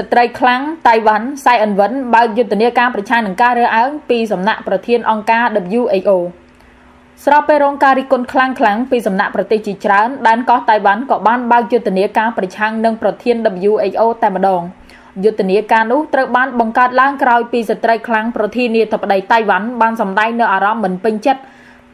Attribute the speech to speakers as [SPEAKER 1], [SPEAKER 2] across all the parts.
[SPEAKER 1] ស្ត្រីខ្លាំងតៃវ៉ាន់សៃអិនវិនបើកយុទ្ធនាការប្រឆាំងនឹងការរើសអើងពីសំណាក់ប្រធានអង្គការ WHO ស្របពេលរងការរិះគន់ខ្លាំងខ្លាំងពីសំណាក់ប្រទេសជាច្រើនដែនកោះតៃវ៉ាន់ក៏បានបើកយុទ្ធនាការប្រឆាំងនឹងប្រធាន WHO តែម្ដងយុទ្ធនាការនោះត្រូវបានបង្កើតឡើងក្រោយពីស្ត្រីខ្លាំងប្រធានាធិបតីតៃវ៉ាន់បានសម្ដែងនូវអារម្មណ៍មិនពេញចិត្ត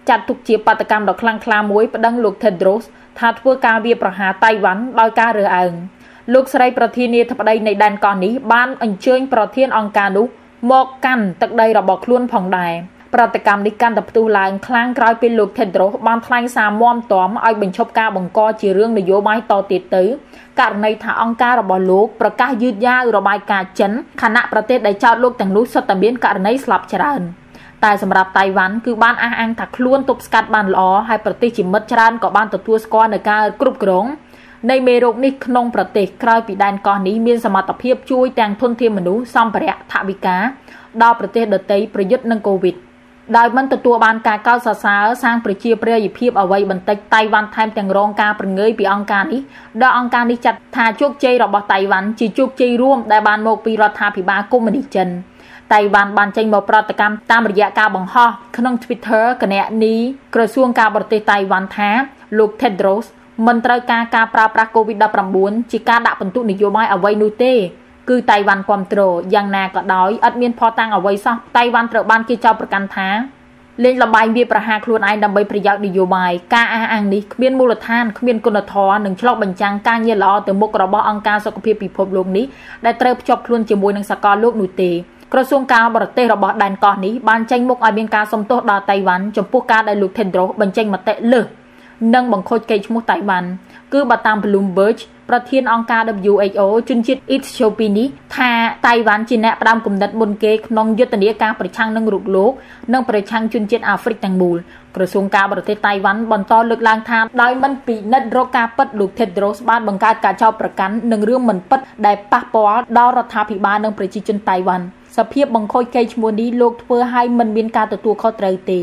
[SPEAKER 1] ចាត់ទុកជាបាតកម្មដ៏ខ្លាំងក្លាមួយប្តឹងលោក Tedros ថាធ្វើការវាប្រហារតៃវ៉ាន់ដោយការរើសអើង។លោកស្រីប្រធានាធិបតីនៃដែនកោះនេះបានអញ្ជើញប្រធានអង្គការនោះមកកាន់ទឹកដីរបស់ខ្លួនផងដែរប្រតិកម្មនេះកាន់តែផ្ទុះឡើងខ្លាំងក្រោយពេលលោកថេដ្រូសបានថ្លែងសារមាំទាំឲ្យបញ្ឈប់ការបង្កជារឿងនយោបាយតទៀតទៅករណីថាអង្គការរបស់លោកប្រកាសយឺតយ៉ាវរបាយការណ៍ចិនខណៈប្រទេសដែលចោទលោកទាំងនោះសុទ្ធតែមានករណីស្លាប់ច្រើន តែសម្រាប់តៃវ៉ាន់គឺបានអះអាងថាខ្លួនទប់ស្កាត់បានល្អហើយប្រទេសជាមិត្តច្រើនក៏បានទទួលស្គាល់នៅការគ្រប់គ្រងនៃមេរោគនេះក្នុងប្រទេសក្រោយពីដែនកោះនេះមានសមត្ថភាពជួយទាំងធនធានមនុស្សសម្ភារៈថវិកាដល់ប្រទេសដទៃប្រយុទ្ធនឹងកូវីដដោយមិនទទួលបានការកោតសរសើរសាងប្រជាប្រិយភាពអ្វីបន្តិចតៃវ៉ាន់ថែមទាំងរងការប្រងើយពីអង្គការនេះដោយអង្គការនេះចាត់ថាជោគជ័យរបស់តៃវ៉ាន់ជាជោគជ័យរួម ដែលបានមកពីរដ្ឋាភិបាលកុម្មុយនីសចិនតៃវ៉ាន់បានចេញមកប្រតិកម្មតាមរយៈការបង្ហោះក្នុង Twitter គណនីក្រសួងការបរទេសតៃវ៉ាន់ថាលោក Tedros មិនត្រូវការការប្រើប្រាស់ COVID-19 ជាការដាក់បន្ទុកនយោបាយអ្វីនោះទេគឺតៃវ៉ាន់គ្រប់គ្រងយ៉ាងណាក៏ដោយឥតមានផតាំងអ្វីសោះតៃវ៉ាន់ត្រូវបានគេចោទប្រកាន់ថាលេងលបាយវាប្រហារខ្លួនឯងដើម្បីប្រយោជន៍នយោបាយការអះអាងនេះគ្មានមូលដ្ឋានគ្មានគុណធម៌និងឆ្លុះបញ្ចាំងការងារល្អទៅមុខរបស់អង្គការសុខភាពពិភពលោកនេះដែលត្រូវភ្ជាប់ខ្លួនជាមួយនឹងសកលលោកនោះទេក្រសួងការបរទេសរបស់ដែនកោះនេះបានចេញមុខឲ្យមានការសំទោសដល់តៃវ៉ាន់ចំពោះការដែលលោក Tedros បញ្ចេញមតិលើសនិងបង្ខូចកេរ្តិ៍ឈ្មោះតៃវ៉ាន់គឺបើតាម Bloomberg ប្រធានអង្គការ WHO ជនជាតិអ៊ីតសូពីនេះថាតៃវ៉ាន់ជាអ្នកផ្ដើមគំនិតមុនគេក្នុងយុទ្ធនាការប្រឆាំងនឹងរោគលោកនិងប្រឆាំងជនជាតិអាហ្វ្រិកទាំងមូលក្រសួងការបរទេសតៃវ៉ាន់បន្តលើកឡើងថាដោយមិនពិនិត្យរកការពិតលោក Tedros បានបង្កើតការចោទប្រកាន់នឹងរឿងមិនពិតដែលប៉ះពាល់ដល់រដ្ឋាភិបាលនិងប្រជាជនតៃវ៉ាន់សភាពបង្ខូចកេរ្តិ៍ឈ្មោះនេះលោកធ្វើឲ្យមិនមានការទទួលខុសត្រូវទេ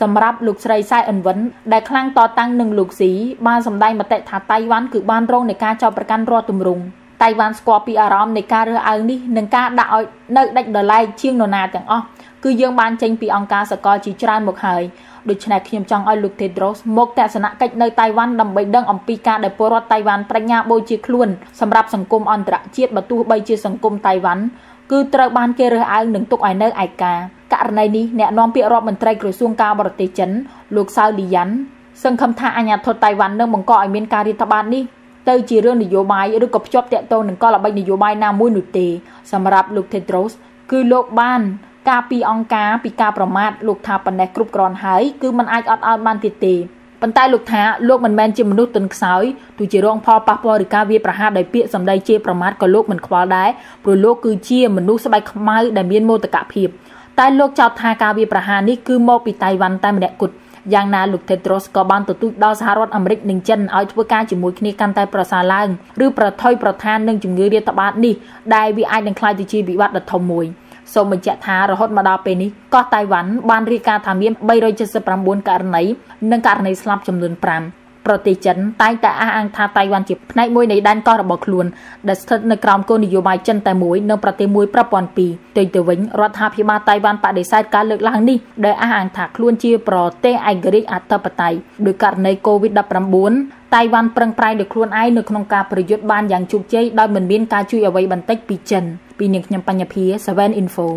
[SPEAKER 1] សម្រាប់លោកស្រីសៃអិនវិនដែលខ្លាំងតតាំងនឹងលោកស៊ីបានសម្ដែងមតិថាតៃវ៉ាន់គឺបានរងនៃការចោទប្រកាន់រាល់ទម្រង់តៃវ៉ាន់ស្គាល់ពីអារម្មណ៍នៃការរើសអើងនេះនិងការដាក់ឲ្យនៅដាច់ដលែកជាងនរណាទាំងអស់គឺយើងបានចេញ ពីអង្គការសកលជាច្រើនមកហើយដូច្នេះខ្ញុំចង់ឲ្យលោក Tedros មកទស្សនកិច្ចនៅតៃវ៉ាន់ដើម្បី ដឹងអំពីការដែលពលរដ្ឋតៃវ៉ាន់បញ្ញាបូជាខ្លួនសម្រាប់សង្គមអន្តរជាតិបើទោះបីជាសង្គមតៃវ៉ាន់គឺត្រូវបានគេរើសអើងនិងទុកឲ្យនៅឯកាករណីនេះអ្នកនាំពាក្យរដ្ឋមន្ត្រីក្រសួងការបរទេសចិនលោកសៅលីយ៉ាន់សង្ឃឹមថាអាញាធរតៃវ៉ាន់នឹងបង្កឲ្យមានការរាតត្បាតនេះទៅជារឿងនយោបាយឬក៏ភ្ជាប់តាក់ទងនឹងកលល្បិចនយោបាយណាមួយនោះទេសម្រាប់លោក Tedros គឺលោកបាន ការពីអង្គការពីការប្រមាថលោកថាប៉ុណ្ណេះគ្រប់គ្រាន់ហើយគឺมันអាចអត់ឲ្យបានទៀតទេប៉ុន្តែលោកថាលោកមិនមែនជា មនុស្សទន់ខ្សោយទោះជារងផលប៉ះពាល់ឬការវាយប្រហារដោយពាក្យសម្ដីជាប្រមាថក៏លោកមិនខ្វល់ដែរព្រោះលោកគឺជាមនុស្សស្បែកខ្មៅដែលមានមោទកភាពតែលោកចោទថាការវាយប្រហារនេះគឺមកពីតៃវ៉ាន់តែម្នាក់គត់យ៉ាងណាលោក Tedros ក៏បានទទូចដល់សហរដ្ឋអាមេរិកនិងចិនឲ្យធ្វើការជាមួយគ្នាកាន់តែប្រសើរឡើងឬប្រថុយប្រឋាននឹងជំងឺរាតត្បាតនេះដែលវាអាចនឹងក្លាយទៅជាវិបត្តិដ៏ធំមួយសូមបញ្ជាក់ថារហូតមកដល់ពេលនេះកោះតៃវ៉ាន់បានរាយការណ៍ថាមាន379ករណីនិងករណីស្លាប់ចំនួន5ប្រទេសចិនតែងតែអះអាងថាតៃវ៉ាន់ជាផ្នែកមួយនៃដែនកោះរបស់ខ្លួនដែលស្ថិតនៅក្រោមគោលនយោបាយចិនតែមួយនិងប្រទេសមួយប្រព័ន្ធពីរផ្ទុយទៅវិញរដ្ឋាភិបាលតៃវ៉ាន់បដិសេធការលើកឡើងនេះដោយអះអាងថាខ្លួនជាប្រទេសឯករាជ្យអធិបតេយ្យដោយករណី COVID-19 តៃវ៉ាន់ប្រឹងប្រែងដោយខ្លួនឯងនៅក្នុងការប្រយុទ្ធបានយ៉ាងជោគជ័យដោយមិនមានការជួយអ្វីបន្តិចពីចិនពីនាងខ្ញុំបញ្ញាភា7 Info